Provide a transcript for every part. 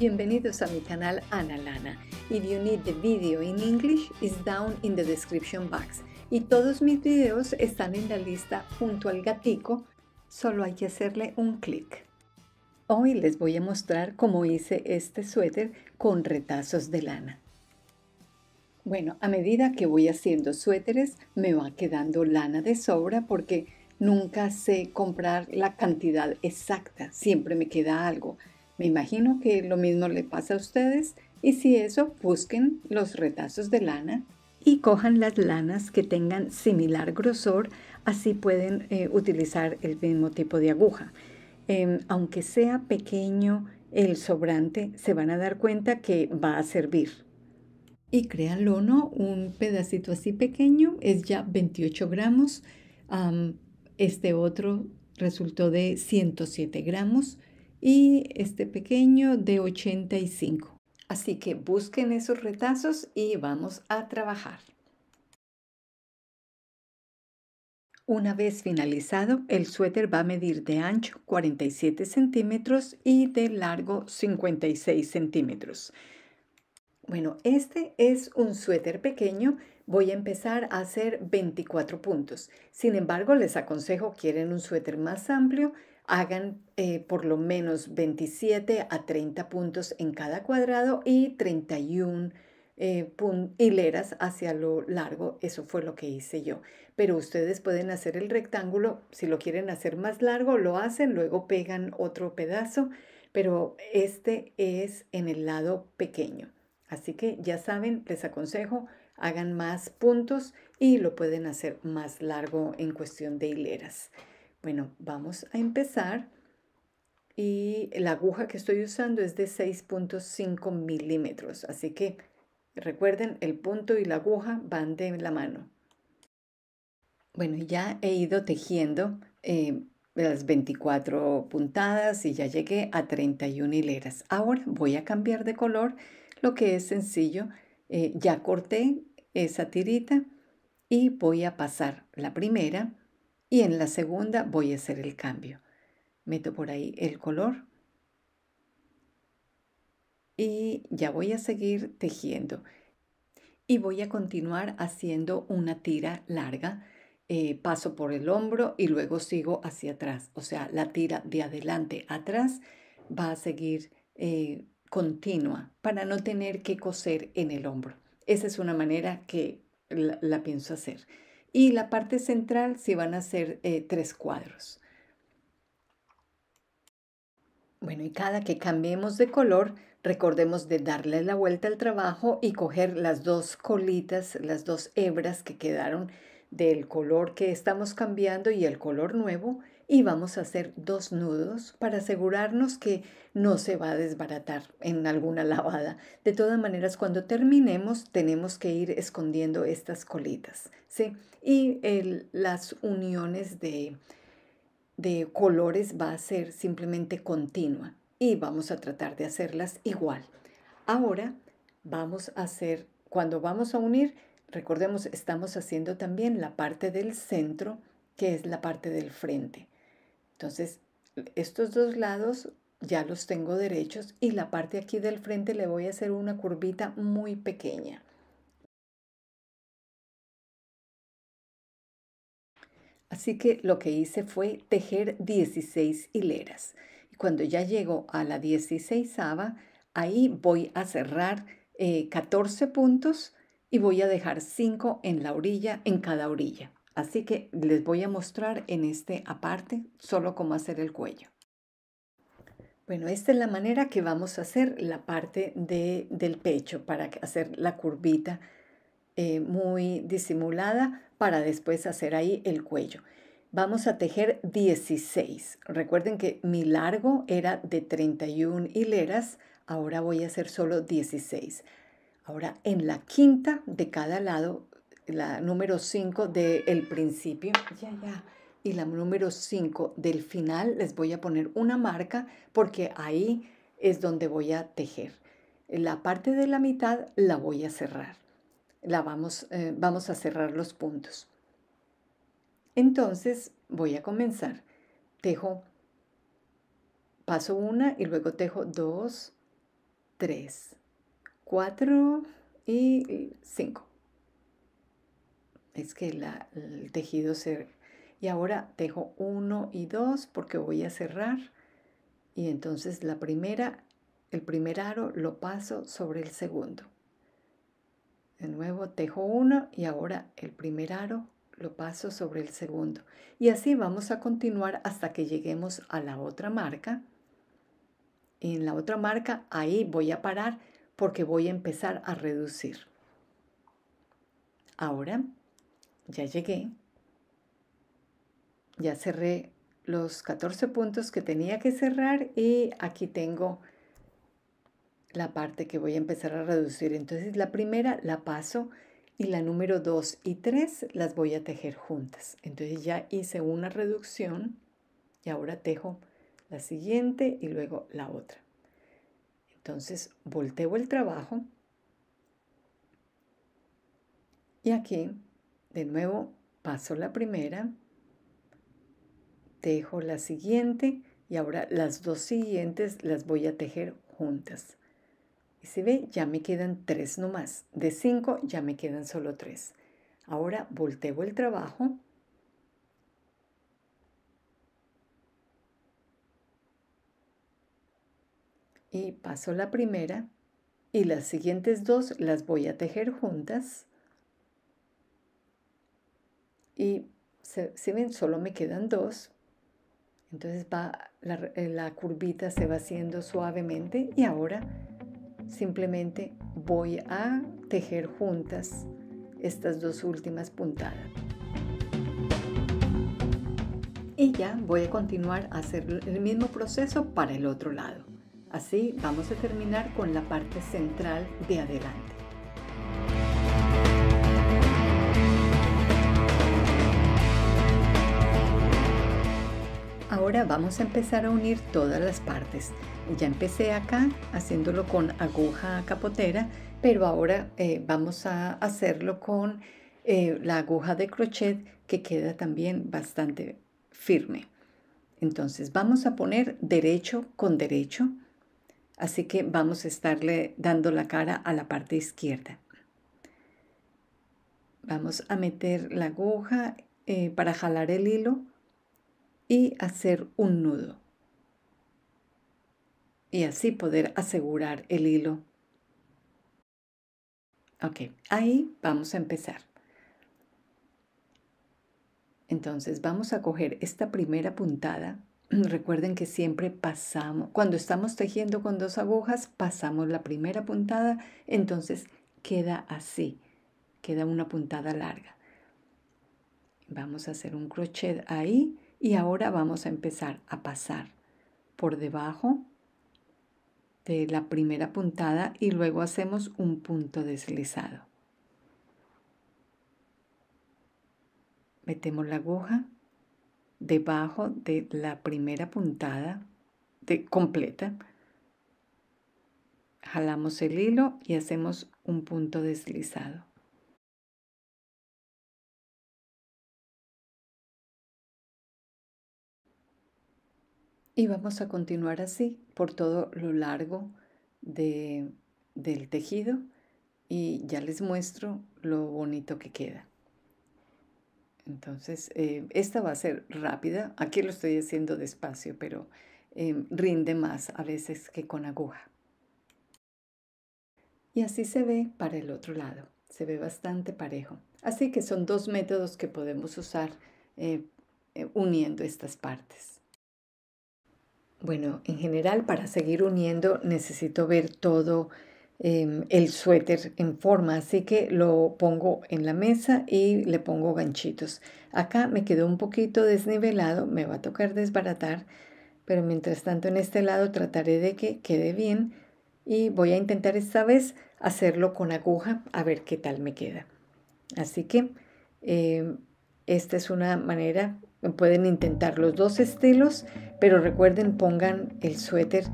Bienvenidos a mi canal Ana Lana. If you need the video in English, it's down in the description box. Y todos mis videos están en la lista junto al gatico, solo hay que hacerle un clic. Hoy les voy a mostrar cómo hice este suéter con retazos de lana. Bueno, a medida que voy haciendo suéteres me va quedando lana de sobra porque nunca sé comprar la cantidad exacta, siempre me queda algo. Me imagino que lo mismo le pasa a ustedes y si eso, busquen los retazos de lana y cojan las lanas que tengan similar grosor, así pueden eh, utilizar el mismo tipo de aguja. Em, aunque sea pequeño el sobrante, se van a dar cuenta que va a servir. Y créanlo o no, un pedacito así pequeño es ya 28 gramos. este otro resultó de 107 gramos y este pequeño de 85. Así que busquen esos retazos y vamos a trabajar. Una vez finalizado, el suéter va a medir de ancho 47 centímetros y de largo 56 centímetros. Bueno, este es un suéter pequeño. Voy a empezar a hacer 24 puntos. Sin embargo, les aconsejo, quieren un suéter más amplio, hagan eh, por lo menos 27 a 30 puntos en cada cuadrado y 31 eh, hileras hacia lo largo. Eso fue lo que hice yo. Pero ustedes pueden hacer el rectángulo, si lo quieren hacer más largo, lo hacen, luego pegan otro pedazo, pero este es en el lado pequeño. Así que ya saben, les aconsejo, hagan más puntos y lo pueden hacer más largo en cuestión de hileras. Bueno, vamos a empezar y la aguja que estoy usando es de 6.5 milímetros, así que recuerden el punto y la aguja van de la mano. Bueno, ya he ido tejiendo eh, las 24 puntadas y ya llegué a 31 hileras. Ahora voy a cambiar de color, lo que es sencillo. Eh, ya corté esa tirita y voy a pasar la primera y en la segunda voy a hacer el cambio. Meto por ahí el color y ya voy a seguir tejiendo. Y voy a continuar haciendo una tira larga. Eh, paso por el hombro y luego sigo hacia atrás. O sea, la tira de adelante atrás va a seguir eh, continua para no tener que coser en el hombro. Esa es una manera que la pienso hacer y la parte central se van a ser eh, tres cuadros. Bueno, y cada que cambiemos de color, recordemos de darle la vuelta al trabajo y coger las dos colitas, las dos hebras que quedaron del color que estamos cambiando y el color nuevo y vamos a hacer dos nudos para asegurarnos que no se va a desbaratar en alguna lavada. De todas maneras, cuando terminemos tenemos que ir escondiendo estas colitas, ¿sí? Y las uniones de, de colores va a ser simplemente continua y vamos a tratar de hacerlas igual. Ahora vamos a hacer, cuando vamos a unir, recordemos, estamos haciendo también la parte del centro, que es la parte del frente. Entonces, estos dos lados ya los tengo derechos y la parte aquí del frente le voy a hacer una curvita muy pequeña. Así que lo que hice fue tejer 16 hileras. Y cuando ya llego a la 16 ahí voy a cerrar 14 eh, puntos y voy a dejar 5 en la orilla, en cada orilla. Así que les voy a mostrar en este aparte solo cómo hacer el cuello. Bueno, esta es la manera que vamos a hacer la parte de, del pecho para hacer la curvita eh, muy disimulada para después hacer ahí el cuello. Vamos a tejer 16. Recuerden que mi largo era de 31 hileras, ahora voy a hacer solo 16. Ahora en la quinta de cada lado la número 5 del principio. y la número 5 del final les voy a poner una marca porque ahí es donde voy a tejer. La parte de la mitad la voy a cerrar. La vamos, eh, vamos a cerrar los puntos. Entonces voy a comenzar. Tejo, paso una y luego tejo 2, 3, 4 y 5 es que el tejido se... Y ahora tejo uno y dos porque voy a cerrar. Y entonces la primera, el primer aro lo paso sobre el segundo. De nuevo tejo uno y ahora el primer aro lo paso sobre el segundo. Y así vamos a continuar hasta que lleguemos a la otra marca. En la otra marca ahí voy a parar porque voy a empezar a reducir. Ahora ya llegué, ya cerré los 14 puntos que tenía que cerrar y aquí tengo la parte que voy a empezar a reducir. Entonces la primera la paso y la número 2 y 3 las voy a tejer juntas. Entonces ya hice una reducción y ahora tejo la siguiente y luego la otra. Entonces volteo el trabajo y aquí de nuevo, paso la primera, dejo la siguiente y ahora las dos siguientes las voy a tejer juntas. Y si ve, ya me quedan tres nomás. De cinco ya me quedan solo tres. Ahora volteo el trabajo. Y paso la primera y las siguientes dos las voy a tejer juntas. Y se, si ven, solo me quedan dos. Entonces va, la, eh, la curvita se va haciendo suavemente y ahora simplemente voy a tejer juntas estas dos últimas puntadas. Y ya voy a continuar a hacer el mismo proceso para el otro lado. Así vamos a terminar con la parte central de adelante. Ahora vamos a empezar a unir todas las partes. Ya empecé acá haciéndolo con aguja capotera, pero ahora eh, vamos a hacerlo con eh, la aguja de crochet que queda también bastante firme. Entonces vamos a poner derecho con derecho, así que vamos a estarle dando la cara a la parte izquierda. Vamos a meter la aguja eh, para jalar el hilo y hacer un nudo. Y así poder asegurar el hilo. Ok, ahí vamos a empezar. Entonces vamos a coger esta primera puntada. Recuerden que siempre pasamos, cuando estamos tejiendo con dos agujas, pasamos la primera puntada, entonces queda así, queda una puntada larga. Vamos a hacer un crochet ahí y ahora vamos a empezar a pasar por debajo de la primera puntada y luego hacemos un punto deslizado. Metemos la aguja debajo de la primera puntada de completa. Jalamos el hilo y hacemos un punto deslizado. Y vamos a continuar así por todo lo largo de, del tejido y ya les muestro lo bonito que queda. Entonces, eh, esta va a ser rápida. Aquí lo estoy haciendo despacio, pero em, rinde más a veces que con aguja. Y así se ve para el otro lado. Se ve bastante parejo. Así que son dos métodos que podemos usar eh, eh, uniendo estas partes. Bueno, en general para seguir uniendo necesito ver todo em, el suéter en forma, así que lo pongo en la mesa y le pongo ganchitos. Acá me quedó un poquito desnivelado, me va a tocar desbaratar, pero mientras tanto en este lado trataré de que quede bien y voy a intentar esta vez hacerlo con aguja a ver qué tal me queda. Así que em, esta es una manera Pueden intentar los dos estilos, pero recuerden pongan el suéter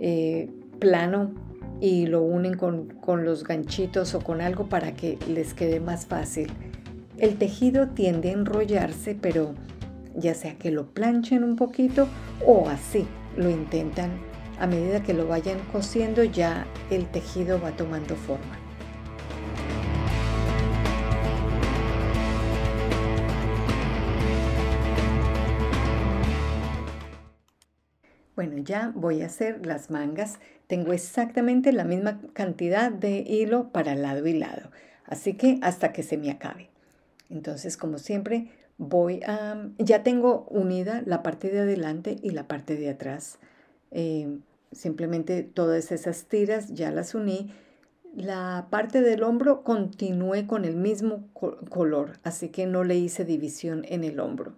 eh, plano y lo unen con, con los ganchitos o con algo para que les quede más fácil. El tejido tiende a enrollarse, pero ya sea que lo planchen un poquito o así lo intentan. A medida que lo vayan cosiendo ya el tejido va tomando forma. Bueno, ya voy a hacer las mangas. Tengo exactamente la misma cantidad de hilo para lado y lado. Así que hasta que se me acabe. Entonces, como siempre, voy a... Ya tengo unida la parte de adelante y la parte de atrás. Eh, simplemente todas esas tiras ya las uní. La parte del hombro continué con el mismo color, así que no le hice división en el hombro.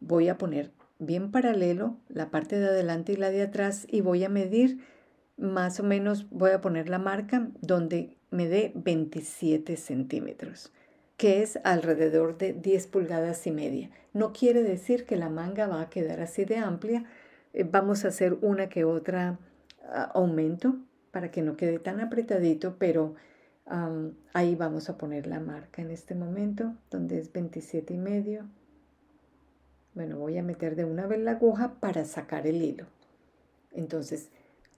Voy a poner bien paralelo, la parte de adelante y la de atrás, y voy a medir más o menos, voy a poner la marca donde me dé 27 centímetros, que es alrededor de 10 pulgadas y media. No quiere decir que la manga va a quedar así de amplia, eh, vamos a hacer una que otra ah, aumento para que no quede tan apretadito, pero ahí vamos a poner la marca en este momento, donde es 27 y medio. Bueno, voy a meter de una vez la aguja para sacar el hilo. Entonces,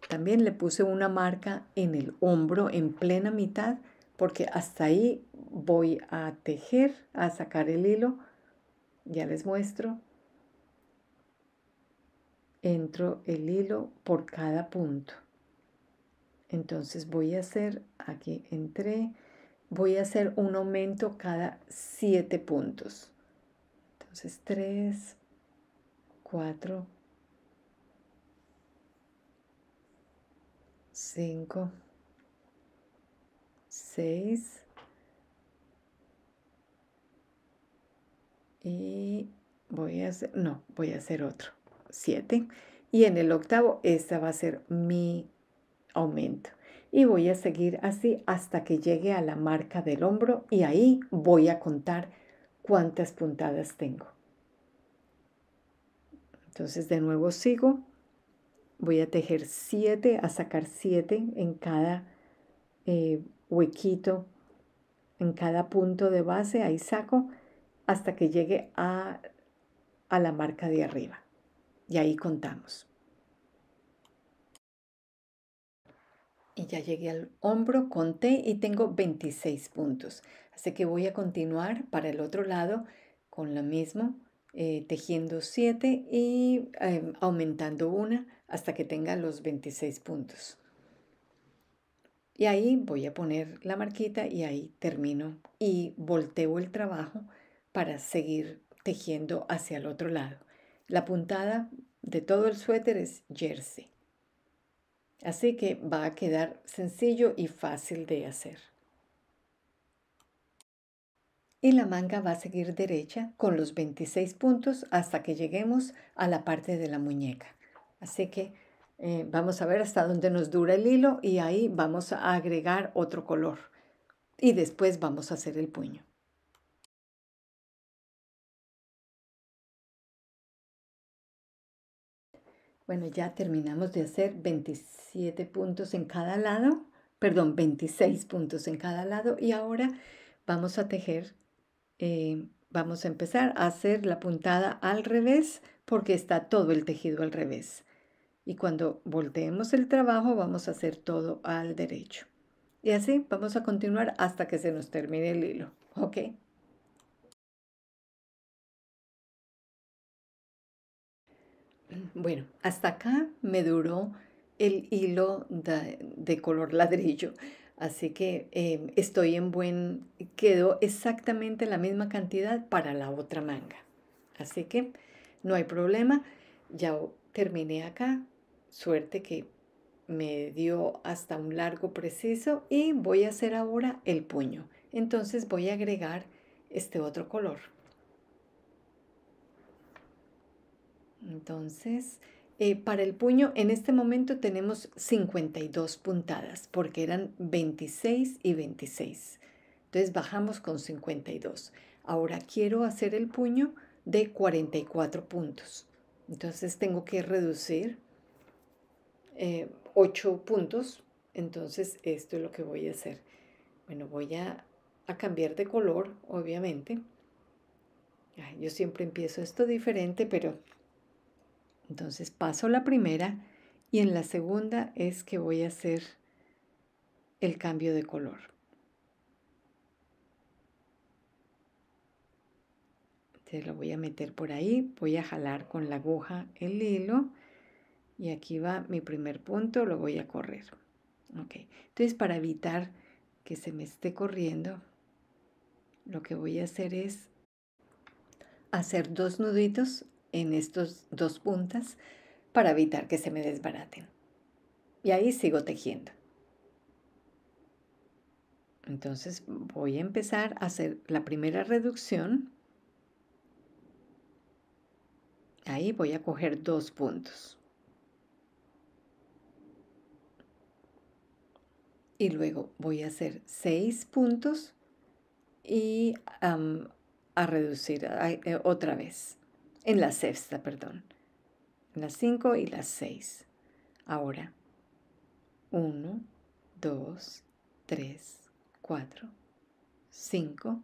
también le puse una marca en el hombro, en plena mitad, porque hasta ahí voy a tejer, a sacar el hilo. Ya les muestro. Entro el hilo por cada punto. Entonces voy a hacer, aquí entré, voy a hacer un aumento cada siete puntos. Entonces, pues, tres, cuatro, cinco, seis y voy a hacer, no, voy a hacer otro, siete. Y en el octavo, esta va a ser mi aumento. Y voy a seguir así hasta que llegue a la marca del hombro y ahí voy a contar cuántas puntadas tengo. Entonces de nuevo sigo, voy a tejer 7, a sacar 7 en cada eh, huequito, en cada punto de base, ahí saco hasta que llegue a, a la marca de arriba. Y ahí contamos. Y ya llegué al hombro, conté y tengo 26 puntos. Así que voy a continuar para el otro lado con lo mismo, eh, tejiendo 7 y em, aumentando una hasta que tenga los 26 puntos. Y ahí voy a poner la marquita y ahí termino y volteo el trabajo para seguir tejiendo hacia el otro lado. La puntada de todo el suéter es jersey. Así que va a quedar sencillo y fácil de hacer y la manga va a seguir derecha con los 26 puntos hasta que lleguemos a la parte de la muñeca. Así que eh, vamos a ver hasta dónde nos dura el hilo y ahí vamos a agregar otro color y después vamos a hacer el puño. Bueno, ya terminamos de hacer 27 puntos en cada lado, perdón, 26 puntos en cada lado y ahora vamos a tejer eh, vamos a empezar a hacer la puntada al revés porque está todo el tejido al revés. Y cuando volteemos el trabajo vamos a hacer todo al derecho. Y así vamos a continuar hasta que se nos termine el hilo. ¿Ok? Bueno, hasta acá me duró el hilo de color ladrillo. Así que em, estoy en buen, quedó exactamente la misma cantidad para la otra manga. Así que no hay problema, ya terminé acá. Suerte que me dio hasta un largo preciso y voy a hacer ahora el puño. Entonces voy a agregar este otro color. Entonces eh, para el puño en este momento tenemos 52 puntadas porque eran 26 y 26. Entonces bajamos con 52. Ahora quiero hacer el puño de 44 puntos. Entonces tengo que reducir 8 eh, puntos. Entonces esto es lo que voy a hacer. Bueno, voy a, cambiar de color, obviamente. yo siempre empiezo esto diferente, pero entonces paso la primera y en la segunda es que voy a hacer el cambio de color. Entonces lo voy a meter por ahí, voy a jalar con la aguja el hilo y aquí va mi primer punto, lo voy a correr. entonces para evitar que se me esté corriendo, lo que voy a hacer es hacer dos nuditos en estos dos puntas para evitar que se me desbaraten. Y ahí sigo tejiendo. Entonces voy a empezar a hacer la primera reducción. Ahí voy a coger dos puntos. Y luego voy a hacer seis puntos y a reducir eh, otra vez en la sexta, perdón. En Las 5 y las 6. Ahora, 1, 2, 3, 4, 5.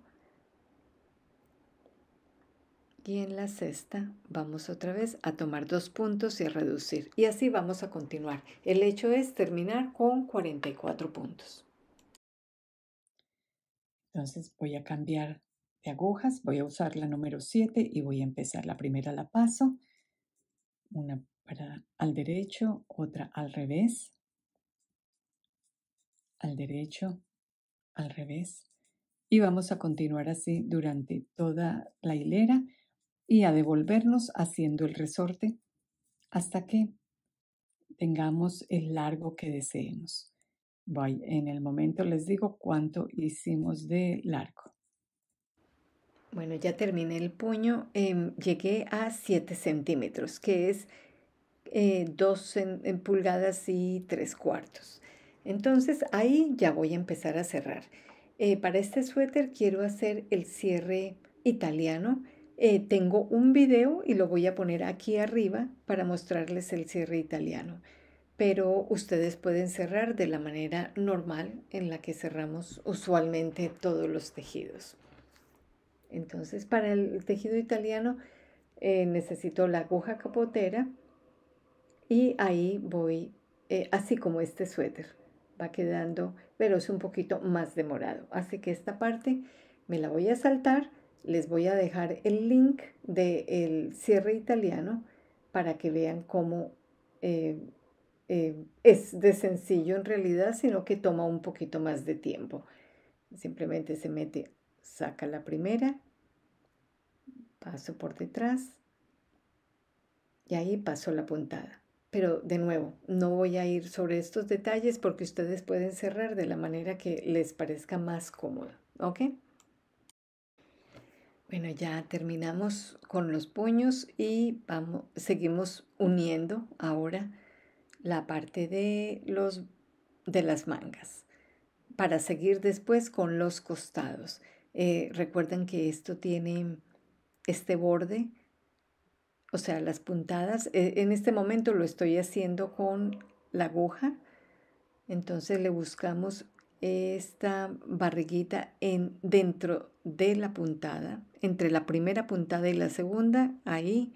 Y en la sexta vamos otra vez a tomar dos puntos y a reducir. Y así vamos a continuar. El hecho es terminar con 44 puntos. Entonces voy a cambiar de agujas. Voy a usar la número 7 y voy a empezar. La primera la paso, una para al derecho, otra al revés, al derecho, al revés. Y vamos a continuar así durante toda la hilera y a devolvernos haciendo el resorte hasta que tengamos el largo que deseemos. Voy, en el momento les digo cuánto hicimos de largo. Bueno, ya terminé el puño. Em, llegué a 7 centímetros, que es 2 eh, pulgadas y 3 cuartos. Entonces ahí ya voy a empezar a cerrar. Eh, para este suéter quiero hacer el cierre italiano. Eh, tengo un video y lo voy a poner aquí arriba para mostrarles el cierre italiano. Pero ustedes pueden cerrar de la manera normal en la que cerramos usualmente todos los tejidos. Entonces, para el tejido italiano eh, necesito la aguja capotera y ahí voy, eh, así como este suéter, va quedando, pero es un poquito más demorado. Así que esta parte me la voy a saltar, les voy a dejar el link del cierre italiano para que vean cómo eh, es de sencillo en realidad, sino que toma un poquito más de tiempo. Simplemente se mete saca la primera, paso por detrás y ahí paso la puntada. Pero de nuevo, no voy a ir sobre estos detalles porque ustedes pueden cerrar de la manera que les parezca más cómoda, ¿ok? Bueno, ya terminamos con los puños y vamos, seguimos uniendo ahora la parte de, los, de las mangas para seguir después con los costados. Eh, recuerden que esto tiene este borde, o sea, las puntadas. Eh, en este momento lo estoy haciendo con la aguja. Entonces le buscamos esta barriguita en, dentro de la puntada, entre la primera puntada y la segunda, ahí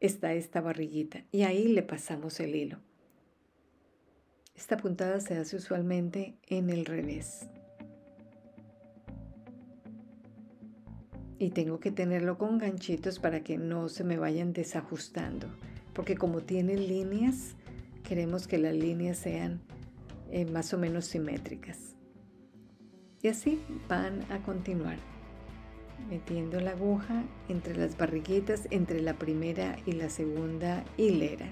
está esta barriguita y ahí le pasamos el hilo. Esta puntada se hace usualmente en el revés. y tengo que tenerlo con ganchitos para que no se me vayan desajustando. Porque como tiene líneas, queremos que las líneas sean eh, más o menos simétricas. Y así van a continuar metiendo la aguja entre las barriguitas entre la primera y la segunda hilera.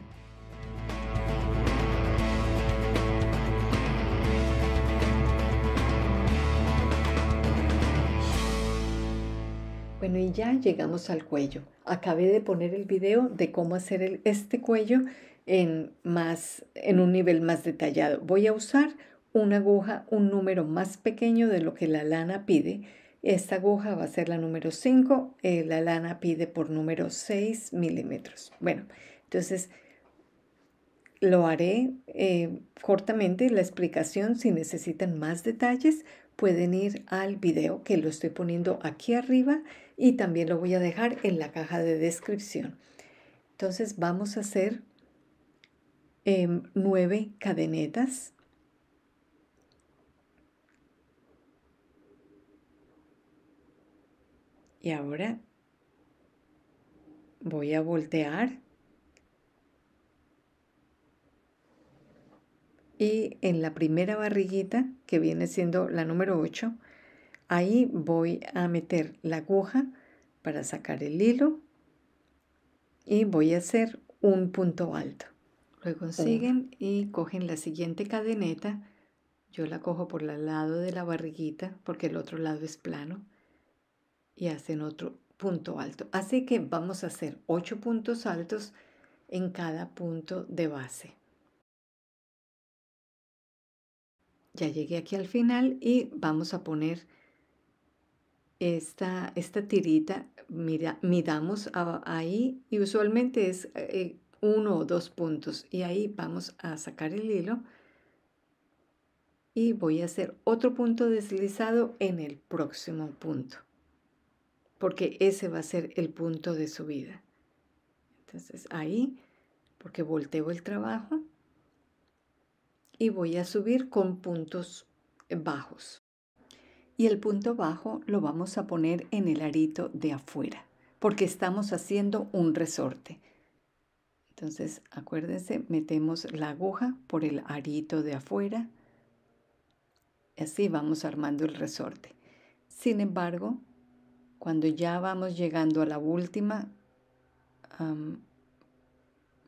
Bueno, y ya llegamos al cuello. Acabé de poner el video de cómo hacer este cuello en, más, en un nivel más detallado. Voy a usar una aguja, un número más pequeño de lo que la lana pide. Esta aguja va a ser la número 5, eh, la lana pide por número 6 milímetros. Bueno, entonces lo haré eh, cortamente la explicación. Si necesitan más detalles, pueden ir al video que lo estoy poniendo aquí arriba y también lo voy a dejar en la caja de descripción. Entonces vamos a hacer em, nueve cadenetas. Y ahora voy a voltear y en la primera barriguita que viene siendo la número 8 Ahí voy a meter la aguja para sacar el hilo y voy a hacer un punto alto. Luego consiguen siguen y cogen la siguiente cadeneta. Yo la cojo por el lado de la barriguita porque el otro lado es plano y hacen otro punto alto. Así que vamos a hacer 8 puntos altos en cada punto de base. Ya llegué aquí al final y vamos a poner esta, esta tirita, mira, midamos ahí y usualmente es eh, uno o dos puntos y ahí vamos a sacar el hilo y voy a hacer otro punto deslizado en el próximo punto porque ese va a ser el punto de subida entonces ahí porque volteo el trabajo y voy a subir con puntos bajos y el punto bajo lo vamos a poner en el arito de afuera porque estamos haciendo un resorte. Entonces, acuérdense, metemos la aguja por el arito de afuera. y Así vamos armando el resorte. Sin embargo, cuando ya vamos llegando a la última,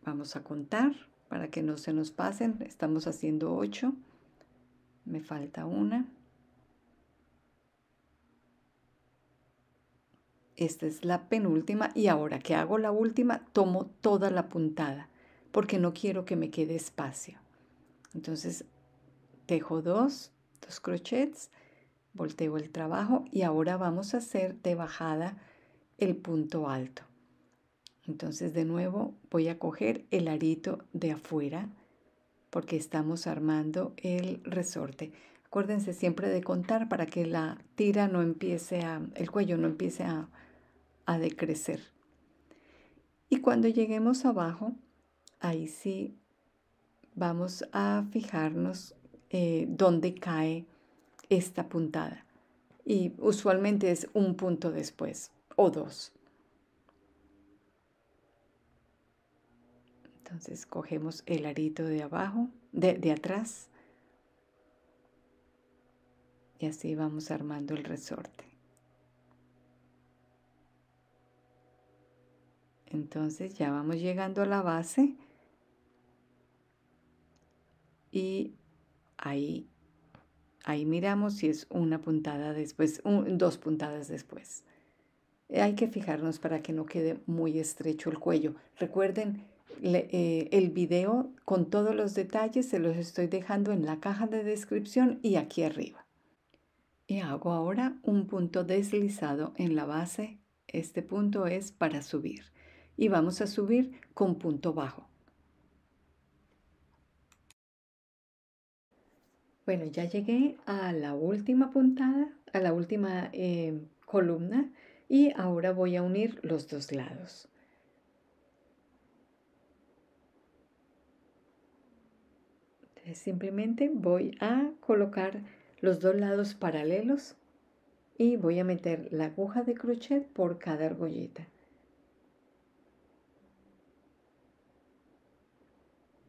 vamos a contar para que no se nos pasen. Estamos haciendo 8. Me falta una. esta es la penúltima y ahora que hago la última tomo toda la puntada porque no quiero que me quede espacio. Entonces tejo dos, dos crochets, volteo el trabajo y ahora vamos a hacer de bajada el punto alto. Entonces de nuevo voy a coger el arito de afuera porque estamos armando el resorte. Acuérdense siempre de contar para que la tira no empiece a, el cuello no empiece a, a decrecer. Y cuando lleguemos abajo, ahí sí vamos a fijarnos eh, dónde cae esta puntada. Y usualmente es un punto después o dos. Entonces cogemos el arito de abajo, de atrás. Y así vamos armando el resorte. Entonces ya vamos llegando a la base y ahí, ahí miramos si es una puntada después, dos puntadas después. Eh, hay que fijarnos para que no quede muy estrecho el cuello. Recuerden, eh, el video con todos los detalles se los estoy dejando en la caja de descripción y aquí arriba. Y hago ahora un punto deslizado en la base. Este punto es para subir y vamos a subir con punto bajo. Bueno, ya llegué a la última puntada, a la última eh, columna y ahora voy a unir los dos lados. simplemente voy a colocar los dos lados paralelos y voy a meter la aguja de crochet por cada argollita.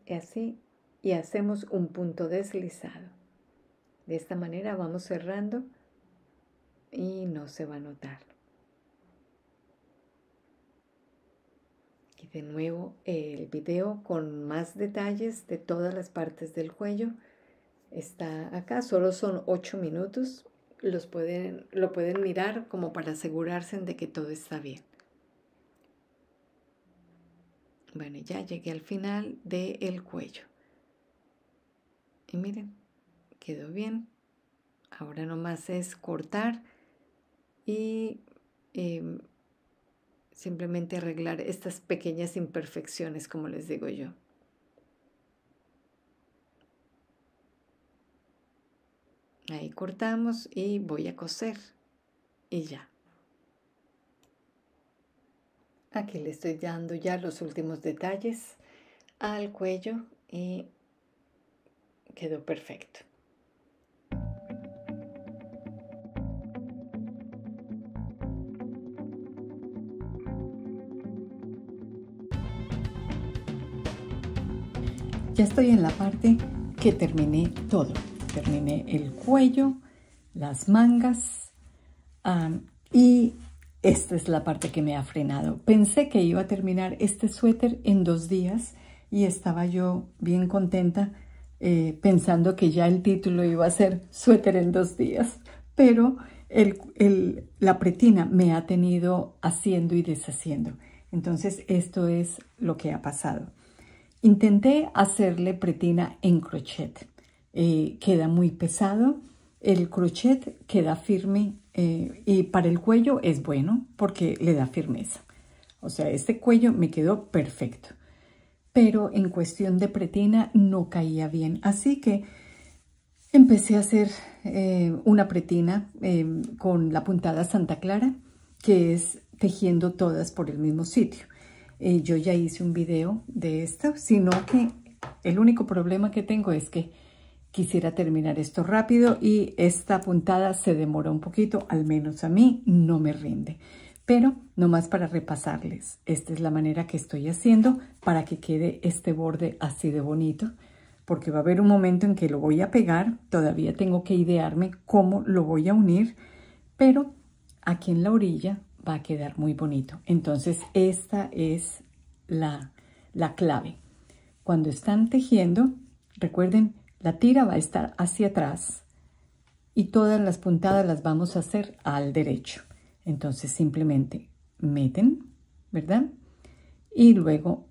y así, y hacemos un punto deslizado. De esta manera vamos cerrando y no se va a notar. Y de nuevo el video con más detalles de todas las partes del cuello está acá. Solo son 8 minutos. Los pueden, lo pueden mirar como para asegurarse de que todo está bien. Bueno, ya llegué al final del cuello. Y miren, quedó bien. Ahora nomás es cortar y em, simplemente arreglar estas pequeñas imperfecciones, como les digo yo. Ahí cortamos y voy a coser. Y ya. Aquí le estoy dando ya los últimos detalles al cuello y quedó perfecto. Ya estoy en la parte que terminé todo. Terminé el cuello, las mangas ah, y esta es la parte que me ha frenado. Pensé que iba a terminar este suéter en dos días y estaba yo bien contenta eh, pensando que ya el título iba a ser suéter en dos días, pero la pretina me ha tenido haciendo y deshaciendo. Entonces esto es lo que ha pasado. Intenté hacerle pretina en crochet. Eh, queda muy pesado, el crochet queda firme eh, y para el cuello es bueno porque le da firmeza. O sea, este cuello me quedó perfecto. Pero en cuestión de pretina no caía bien. Así que empecé a hacer eh, una pretina eh, con la puntada Santa Clara, que es tejiendo todas por el mismo sitio. yo ya hice un video de esto, sino que el único problema que tengo es que quisiera terminar esto rápido y esta puntada se demora un poquito, al menos a mí no me rinde. Pero nomás para repasarles, esta es la manera que estoy haciendo para que quede este borde así de bonito, porque va a haber un momento en que lo voy a pegar, todavía tengo que idearme cómo lo voy a unir, pero aquí en la orilla va a quedar muy bonito. Entonces esta es la, la clave. Cuando están tejiendo, recuerden la tira va a estar hacia atrás y todas las puntadas las vamos a hacer al derecho. Entonces simplemente meten, ¿verdad? Y luego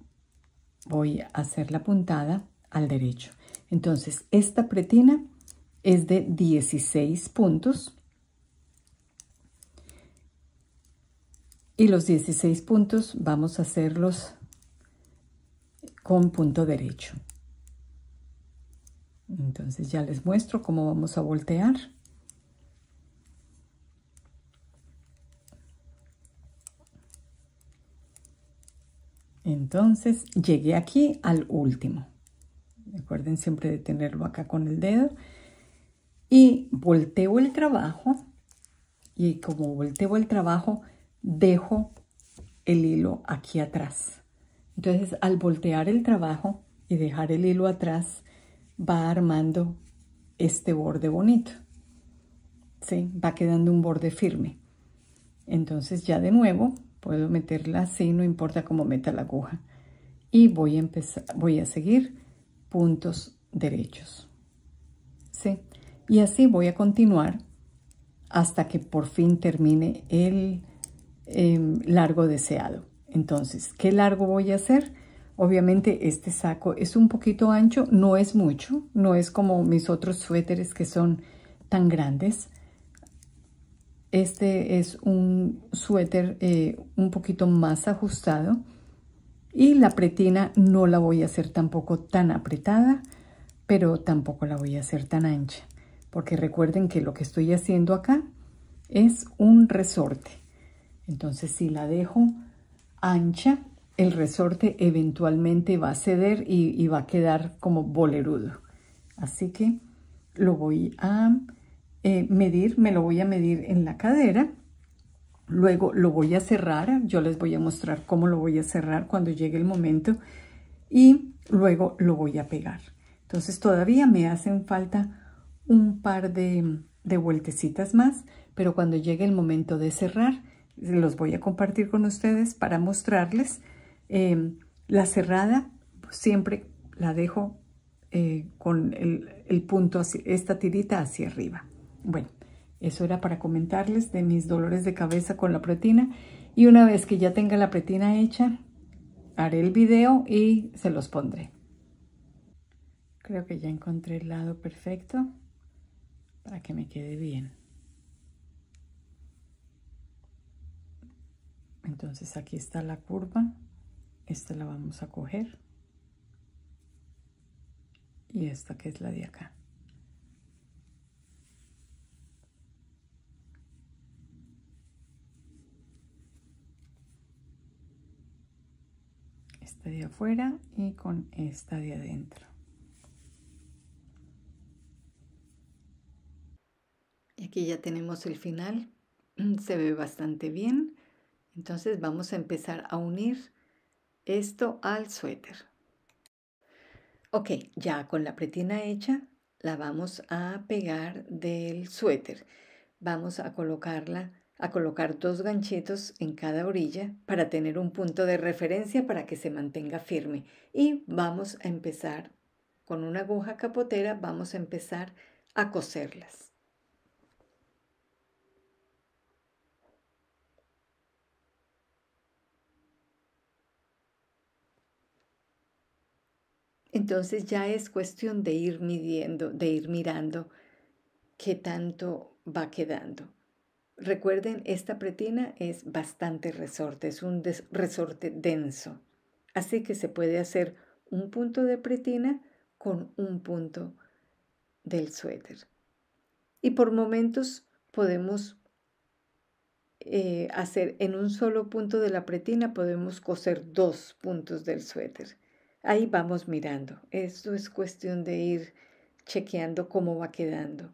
voy a hacer la puntada al derecho. Entonces esta pretina es de 16 puntos. Y los 16 puntos vamos a hacerlos con punto derecho. Entonces ya les muestro cómo vamos a voltear. Entonces llegué aquí al último. Recuerden siempre de tenerlo acá con el dedo. Y volteo el trabajo. Y como volteo el trabajo, dejo el hilo aquí atrás. Entonces al voltear el trabajo y dejar el hilo atrás, va armando este borde bonito. ¿sí? Va quedando un borde firme. Entonces ya de nuevo puedo meterla así, no importa cómo meta la aguja. Y voy a, empezar, voy a seguir puntos derechos. ¿sí? Y así voy a continuar hasta que por fin termine el em, largo deseado. Entonces, ¿qué largo voy a hacer? Obviamente este saco es un poquito ancho, no es mucho, no es como mis otros suéteres que son tan grandes. Este es un suéter eh, un poquito más ajustado y la pretina no la voy a hacer tampoco tan apretada, pero tampoco la voy a hacer tan ancha, porque recuerden que lo que estoy haciendo acá es un resorte. Entonces si la dejo ancha, el resorte eventualmente va a ceder y, va a quedar como bolerudo. Así que lo voy a eh, medir, me lo voy a medir en la cadera. Luego lo voy a cerrar, yo les voy a mostrar cómo lo voy a cerrar cuando llegue el momento y luego lo voy a pegar. Entonces todavía me hacen falta un par de, de vueltecitas más, pero cuando llegue el momento de cerrar los voy a compartir con ustedes para mostrarles Em, la cerrada siempre la dejo eh, con el, punto, esta tirita hacia arriba. Bueno, eso era para comentarles de mis dolores de cabeza con la pretina. Y una vez que ya tenga la pretina hecha, haré el video y se los pondré. Creo que ya encontré el lado perfecto para que me quede bien. Entonces aquí está la curva esta la vamos a coger y esta que es la de acá esta de afuera y con esta de adentro y aquí ya tenemos el final se ve bastante bien entonces vamos a empezar a unir esto al suéter. Ok, ya con la pretina hecha, la vamos a pegar del suéter. Vamos a colocarla, a colocar dos ganchitos en cada orilla para tener un punto de referencia para que se mantenga firme. Y vamos a empezar con una aguja capotera, vamos a empezar a coserlas. Entonces ya es cuestión de ir midiendo, de ir mirando qué tanto va quedando. Recuerden, esta pretina es bastante resorte, es un resorte denso. Así que se puede hacer un punto de pretina con un punto del suéter. Y por momentos podemos eh, hacer en un solo punto de la pretina, podemos coser dos puntos del suéter ahí vamos mirando. Esto es cuestión de ir chequeando cómo va quedando.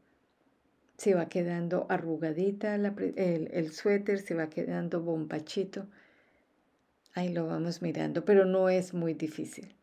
Se va quedando arrugadita el, el suéter, se va quedando bombachito. Ahí lo vamos mirando, pero no es muy difícil.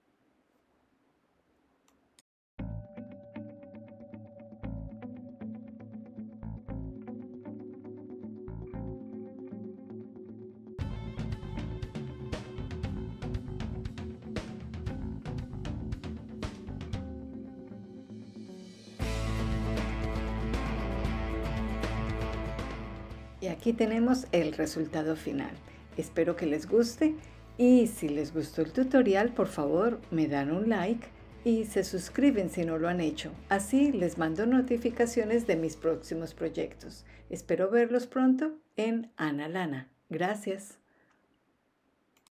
aquí tenemos el resultado final. Espero que les guste y si les gustó el tutorial, por favor me dan un like y se suscriben si no lo han hecho. Así les mando notificaciones de mis próximos proyectos. Espero verlos pronto en Ana Lana. Gracias.